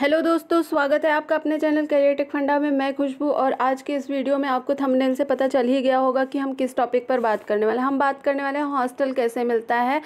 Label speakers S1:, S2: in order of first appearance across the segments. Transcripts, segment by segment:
S1: hello दोस्तों स्वागत है आपका अपने चैनल करियर टेक फंडा में मैं खुशबू और आज के इस वीडियो में आपको थंबनेल से पता चल ही गया होगा कि हम किस टॉपिक पर बात करने वाले हैं हम बात करने वाले हैं हॉस्टल कैसे मिलता है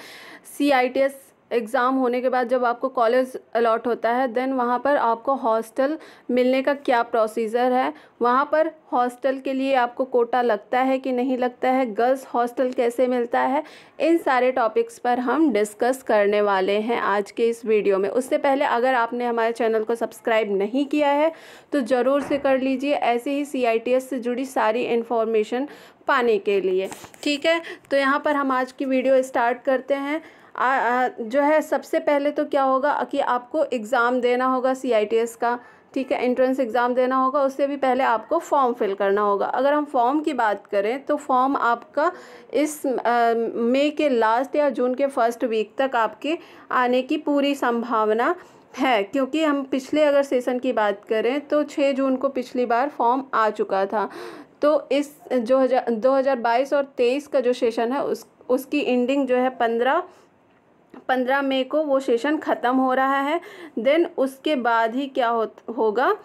S1: C I T S exam होने के बाद जब आपको कॉलेज अलॉट होता है देन वहाँ पर आपको हॉस्टल मिलने का क्या प्रोसीज़र है वहाँ पर हॉस्टल के लिए आपको कोटा लगता है कि नहीं लगता है गर्ल्स हॉस्टल कैसे मिलता है इन सारे टॉपिक्स पर हम डिस्कस करने वाले हैं आज के इस वीडियो में उससे पहले अगर आपने हमारे चैनल को सब्सक्राइब नहीं किया है तो ज़रूर से कर लीजिए ऐसे ही सी से जुड़ी सारी इन्फॉर्मेशन पाने के लिए ठीक है तो यहाँ पर हम आज की वीडियो स्टार्ट करते हैं आ, आ, जो है सबसे पहले तो क्या होगा कि आपको एग्ज़ाम देना होगा सी का ठीक है एंट्रेंस एग्ज़ाम देना होगा उससे भी पहले आपको फॉर्म फिल करना होगा अगर हम फॉर्म की बात करें तो फॉर्म आपका इस मई के लास्ट या जून के फर्स्ट वीक तक आपके आने की पूरी संभावना है क्योंकि हम पिछले अगर सेशन की बात करें तो छः जून को पिछली बार फॉर्म आ चुका था तो इस जो हजार दो हज़ार बाईस और तेईस का जो सेशन है उस उसकी एंडिंग जो है पंद्रह पंद्रह मई को वो सेशन ख़त्म हो रहा है देन उसके बाद ही क्या हो होगा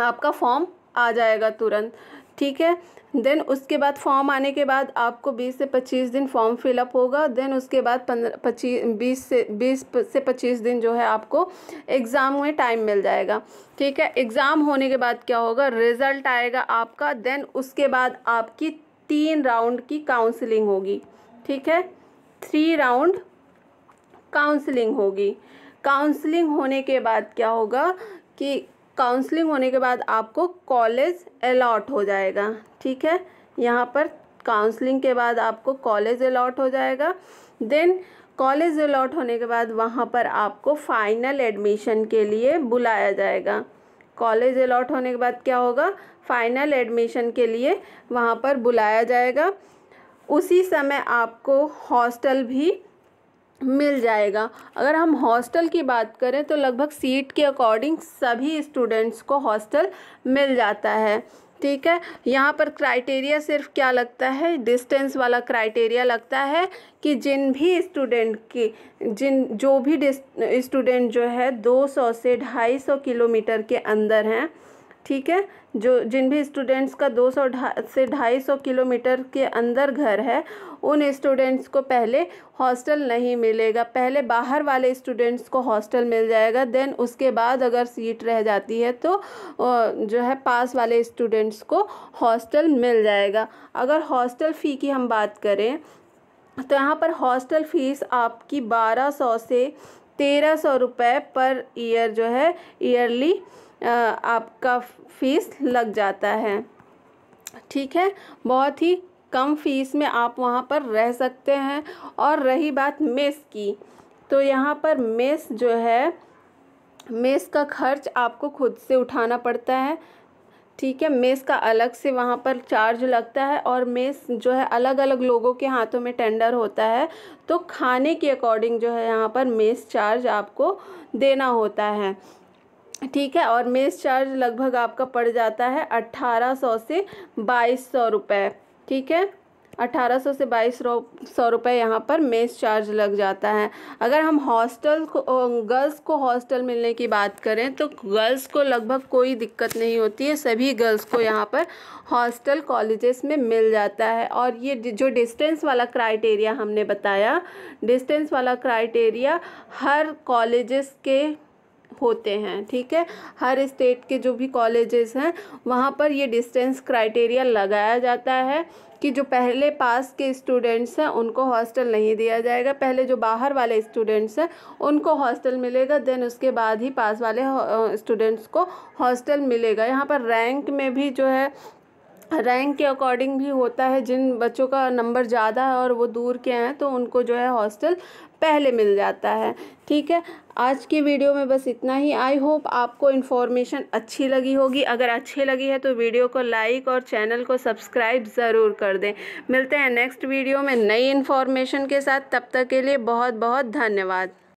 S1: आपका फॉर्म आ जाएगा तुरंत ठीक है देन उसके बाद फॉर्म आने के बाद आपको 20 से 25 दिन फॉर्म फिलअप होगा देन उसके बाद पंद्रह पच्चीस बीस से 20 से 25 दिन जो है आपको एग्ज़ाम में टाइम मिल जाएगा ठीक है एग्ज़ाम होने के बाद क्या होगा रिज़ल्ट आएगा आपका देन उसके बाद आपकी तीन राउंड की काउंसलिंग होगी ठीक है थ्री राउंड काउंसलिंग होगी काउंसलिंग होने के बाद क्या होगा कि काउंसलिंग होने के बाद आपको कॉलेज अलॉट हो जाएगा ठीक है यहाँ पर काउंसलिंग के बाद आपको कॉलेज अलॉट हो जाएगा देन कॉलेज अलॉट होने के बाद वहाँ पर आपको फ़ाइनल एडमिशन के लिए बुलाया जाएगा कॉलेज अलॉट होने के बाद क्या होगा फ़ाइनल एडमिशन के लिए वहाँ पर बुलाया जाएगा उसी समय आपको हॉस्टल भी मिल जाएगा अगर हम हॉस्टल की बात करें तो लगभग सीट के अकॉर्डिंग सभी स्टूडेंट्स को हॉस्टल मिल जाता है ठीक है यहाँ पर क्राइटेरिया सिर्फ क्या लगता है डिस्टेंस वाला क्राइटेरिया लगता है कि जिन भी स्टूडेंट की जिन जो भी स्टूडेंट जो है 200 से 250 किलोमीटर के अंदर हैं ठीक है जो जिन भी स्टूडेंट्स का 200 ढा से 250 किलोमीटर के अंदर घर है उन स्टूडेंट्स को पहले हॉस्टल नहीं मिलेगा पहले बाहर वाले स्टूडेंट्स को हॉस्टल मिल जाएगा देन उसके बाद अगर सीट रह जाती है तो जो है पास वाले स्टूडेंट्स को हॉस्टल मिल जाएगा अगर हॉस्टल फ़ी की हम बात करें तो यहाँ पर हॉस्टल फ़ीस आपकी बारह सौ से तेरह सौ रुपये पर ईयर जो है ईयरली आपका फ़ीस लग जाता है ठीक है बहुत ही कम फ़ीस में आप वहाँ पर रह सकते हैं और रही बात मेस की तो यहाँ पर मेस जो है मेस का खर्च आपको खुद से उठाना पड़ता है ठीक है मेस का अलग से वहाँ पर चार्ज लगता है और मेस जो है अलग अलग लोगों के हाथों में टेंडर होता है तो खाने के अकॉर्डिंग जो है यहाँ पर मेस चार्ज आपको देना होता है ठीक है और मेस चार्ज लगभग आपका पड़ जाता है अट्ठारह सौ से बाईस सौ रुपये ठीक है अट्ठारह सौ से बाईस सौ रुपये यहाँ पर मेस चार्ज लग जाता है अगर हम हॉस्टल को गर्ल्स को हॉस्टल मिलने की बात करें तो गर्ल्स को लगभग कोई दिक्कत नहीं होती है सभी गर्ल्स को यहाँ पर हॉस्टल कॉलेजेस में मिल जाता है और ये जो डिस्टेंस वाला क्राइटेरिया हमने बताया डिस्टेंस वाला क्राइटेरिया हर कॉलेजेस के होते हैं ठीक है हर स्टेट के जो भी कॉलेजेस हैं वहाँ पर ये डिस्टेंस क्राइटेरिया लगाया जाता है कि जो पहले पास के स्टूडेंट्स हैं उनको हॉस्टल नहीं दिया जाएगा पहले जो बाहर वाले स्टूडेंट्स हैं उनको हॉस्टल मिलेगा देन उसके बाद ही पास वाले स्टूडेंट्स को हॉस्टल मिलेगा यहाँ पर रैंक में भी जो है रैंक के अकॉर्डिंग भी होता है जिन बच्चों का नंबर ज़्यादा है और वो दूर के हैं तो उनको जो है हॉस्टल पहले मिल जाता है ठीक है आज की वीडियो में बस इतना ही आई होप आपको इन्फॉर्मेशन अच्छी लगी होगी अगर अच्छी लगी है तो वीडियो को लाइक और चैनल को सब्सक्राइब ज़रूर कर दें मिलते हैं नेक्स्ट वीडियो में नई इन्फॉर्मेशन के साथ तब तक के लिए बहुत बहुत धन्यवाद